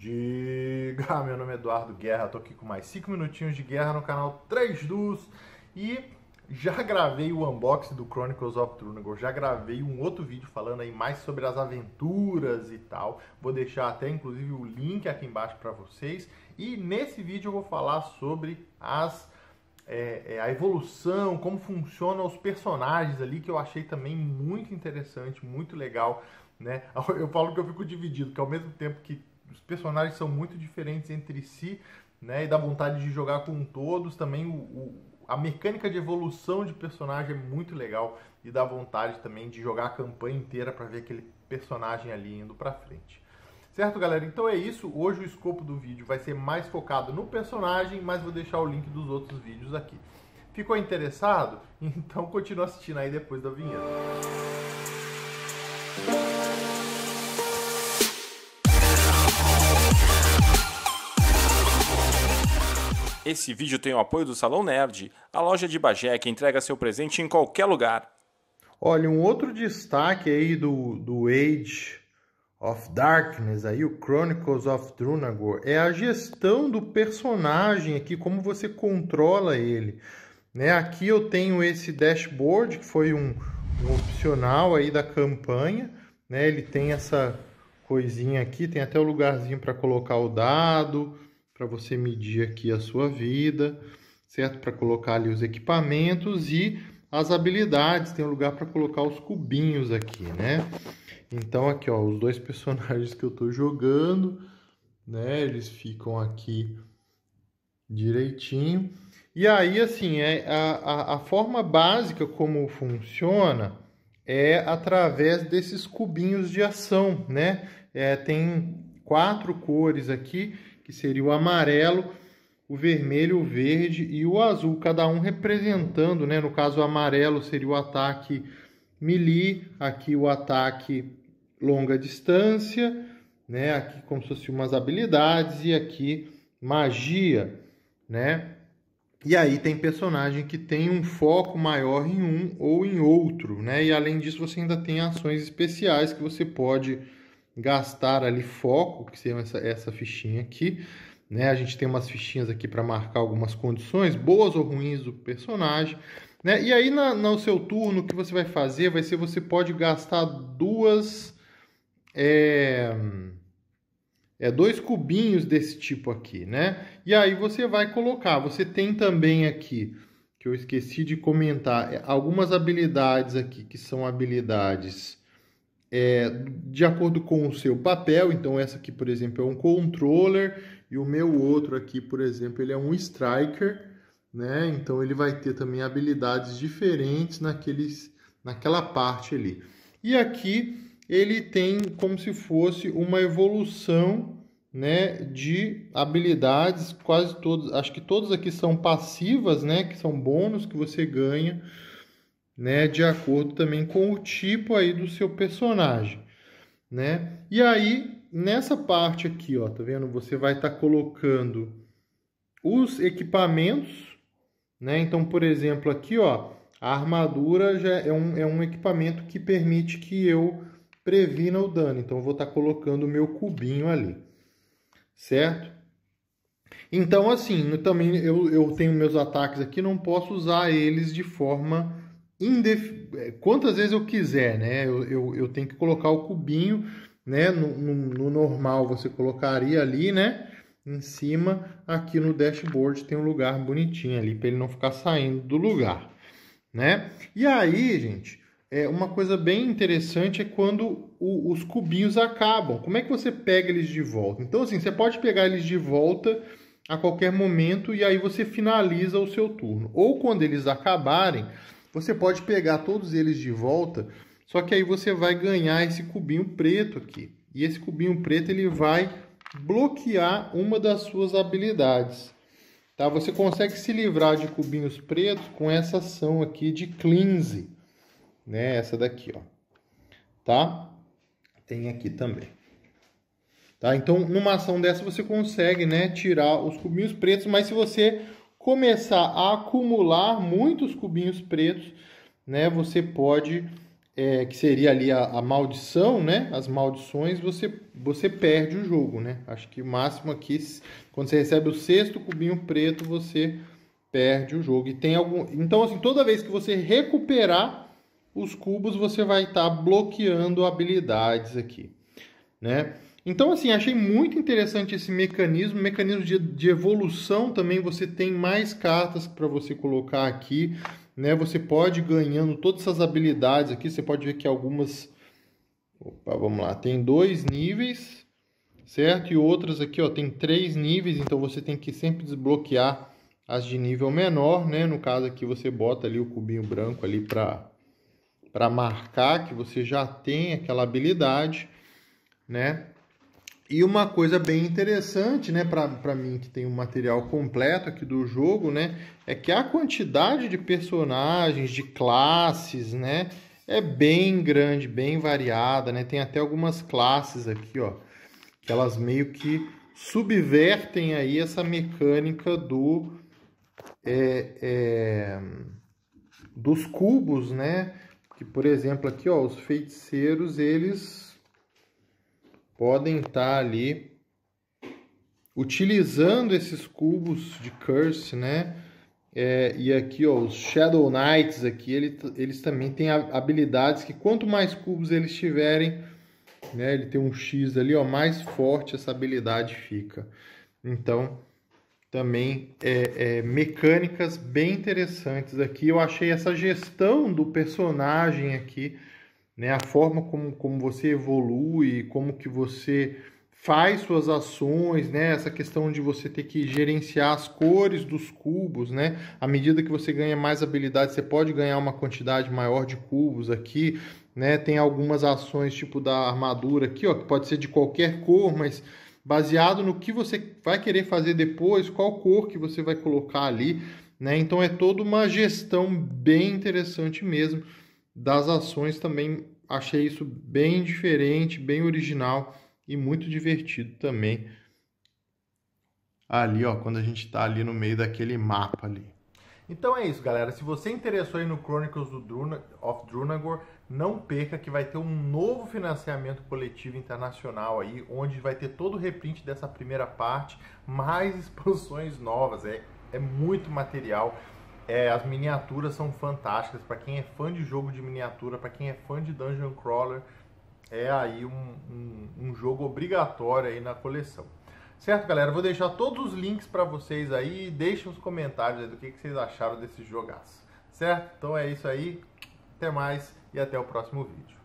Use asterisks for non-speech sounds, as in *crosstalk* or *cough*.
Diga, *laughs* meu nome é Eduardo Guerra, tô aqui com mais 5 minutinhos de guerra no canal 3 dos e já gravei o unboxing do Chronicles of Trunagor, já gravei um outro vídeo falando aí mais sobre as aventuras e tal. Vou deixar até inclusive o link aqui embaixo para vocês. E nesse vídeo eu vou falar sobre as é, é, a evolução, como funcionam os personagens ali, que eu achei também muito interessante, muito legal. Né? *laughs* Eu falo que eu fico dividido, que ao mesmo tempo que os personagens são muito diferentes entre si, né? E dá vontade de jogar com todos. Também o, o, a mecânica de evolução de personagem é muito legal e dá vontade também de jogar a campanha inteira para ver aquele personagem ali indo para frente. Certo, galera? Então é isso. Hoje o escopo do vídeo vai ser mais focado no personagem, mas vou deixar o link dos outros vídeos aqui. Ficou interessado? *laughs* Então continua assistindo aí depois da vinheta. Esse vídeo tem o apoio do Salão Nerd, a loja de Bagé que entrega seu presente em qualquer lugar. Olha, um outro destaque aí do, do Age of Darkness, aí, o Chronicles of Drunagor, é a gestão do personagem aqui, como você controla ele. Né? Aqui eu tenho esse dashboard, que foi um, um opcional aí da campanha. Né? Ele tem essa coisinha aqui, tem até o um lugarzinho para colocar o dado para você medir aqui a sua vida, certo? Para colocar ali os equipamentos e as habilidades, tem um lugar para colocar os cubinhos aqui, né? Então aqui, ó, os dois *laughs* personagens que eu estou jogando, né? Eles ficam aqui direitinho. E aí, assim, é, a, a, forma básica como funciona é através desses cubinhos de ação, né? É, tem quatro cores aqui que seria o amarelo, o vermelho, o verde e o azul, cada um representando, né? No caso, o amarelo seria o ataque melee, aqui o ataque longa distância, né? Aqui como se fossem umas habilidades e aqui magia, né? E aí tem personagem que tem um foco maior em um ou em outro, né? E além disso, você ainda tem ações especiais que você pode gastar ali foco, que seria essa, essa fichinha aqui. Né? A gente tem umas fichinhas aqui para marcar algumas condições, boas ou ruins do personagem. Né? E aí, na, no seu turno, o que você vai fazer vai ser você pode gastar duas. É, é, dois cubinhos desse tipo aqui, né? E aí você vai colocar. Você tem também aqui, que eu esqueci de comentar, é, algumas habilidades aqui que são habilidades é, de acordo com o seu papel. Então, essa aqui, por exemplo, é um controller e o meu outro aqui, por exemplo, ele é um striker. Né? Então, ele vai ter também habilidades diferentes naqueles, naquela parte ali. E aqui ele tem como se fosse uma evolução né, de habilidades, quase todas, acho que todas aqui são passivas, né, que são bônus que você ganha né, de acordo também com o tipo aí do seu personagem, né? E aí nessa parte aqui, ó, tá vendo? Você vai estar tá colocando os equipamentos, né? Então, por exemplo, aqui, ó, a armadura já é um, é um equipamento que permite que eu previna o dano. Então, eu vou estar tá colocando o meu cubinho ali, certo? Então, assim, eu também eu, eu tenho meus ataques aqui, não posso usar eles de forma é, quantas vezes eu quiser, né? Eu, eu, eu, tenho que colocar o cubinho, né? No, no, no, normal você colocaria ali, né? Em cima, aqui no dashboard tem um lugar bonitinho ali para ele não ficar saindo do lugar, né? E aí, gente, é uma coisa bem interessante é quando o, os cubinhos acabam. Como é que você pega eles de volta? Então, assim, você pode pegar eles de volta a qualquer momento e aí você finaliza o seu turno. Ou quando eles acabarem, você pode pegar todos eles de volta, só que aí você vai ganhar esse cubinho preto aqui. E esse cubinho preto ele vai bloquear uma das suas habilidades. Tá? Você consegue se livrar de cubinhos pretos com essa ação aqui de cleanse, né? Essa daqui, ó. Tá? Tem aqui também. Tá? Então, numa ação dessa você consegue, né, tirar os cubinhos pretos, mas se você começar a acumular muitos cubinhos pretos, né? Você pode, é, que seria ali a, a, maldição, né? As maldições, você, você perde o jogo, né? Acho que o máximo aqui, quando você recebe o sexto cubinho preto, você perde o jogo. E tem algum. Então, assim, toda vez que você recuperar os cubos, você vai estar tá bloqueando habilidades aqui, né? Então, assim, achei muito interessante esse mecanismo, mecanismo de, de evolução também. Você tem mais cartas para você colocar aqui, né? Você pode ganhando todas essas habilidades aqui. Você pode ver que algumas, opa, vamos lá, tem dois níveis, certo? E outras aqui, ó, tem três níveis. Então você tem que sempre desbloquear as de nível menor, né? No caso aqui você bota ali o cubinho branco ali para para marcar que você já tem aquela habilidade, né? E uma coisa bem interessante, né, para mim que tem um material completo aqui do jogo, né, é que a quantidade de personagens, de classes, né, é bem grande, bem variada, né? Tem até algumas classes aqui, ó, que elas meio que subvertem aí essa mecânica do é, é, dos cubos, né? Que por exemplo aqui, ó, os feiticeiros eles podem estar ali utilizando esses cubos de curse, né? É, e aqui, ó, os Shadow Knights aqui, ele, eles também têm habilidades que quanto mais cubos eles tiverem, né? Ele tem um X ali, ó, mais forte essa habilidade fica. Então, também é, é, mecânicas bem interessantes aqui. Eu achei essa gestão do personagem aqui né? A forma como, como você evolui, como que você faz suas ações, né? Essa questão de você ter que gerenciar as cores dos cubos, né? À medida que você ganha mais habilidade, você pode ganhar uma quantidade maior de cubos aqui, né? Tem algumas ações tipo da armadura aqui, ó, que pode ser de qualquer cor, mas baseado no que você vai querer fazer depois, qual cor que você vai colocar ali, né? Então é toda uma gestão bem interessante mesmo das ações também achei isso bem diferente, bem original e muito divertido também. Ali, ó, quando a gente está ali no meio daquele mapa ali. Então é isso, galera. Se você interessou aí no Chronicles Druna, of Drunagor, não perca que vai ter um novo financiamento coletivo internacional aí, onde vai ter todo o reprint dessa primeira parte, mais *laughs* expansões novas, é, é muito material. É, as miniaturas são fantásticas. Para quem é fã de jogo de miniatura, para quem é fã de Dungeon Crawler, é aí um, um, um jogo obrigatório aí na coleção. Certo, galera? Vou deixar todos os links para vocês aí. Deixem os comentários do que, que vocês acharam desses jogaço. Certo? Então é isso aí. Até mais e até o próximo vídeo.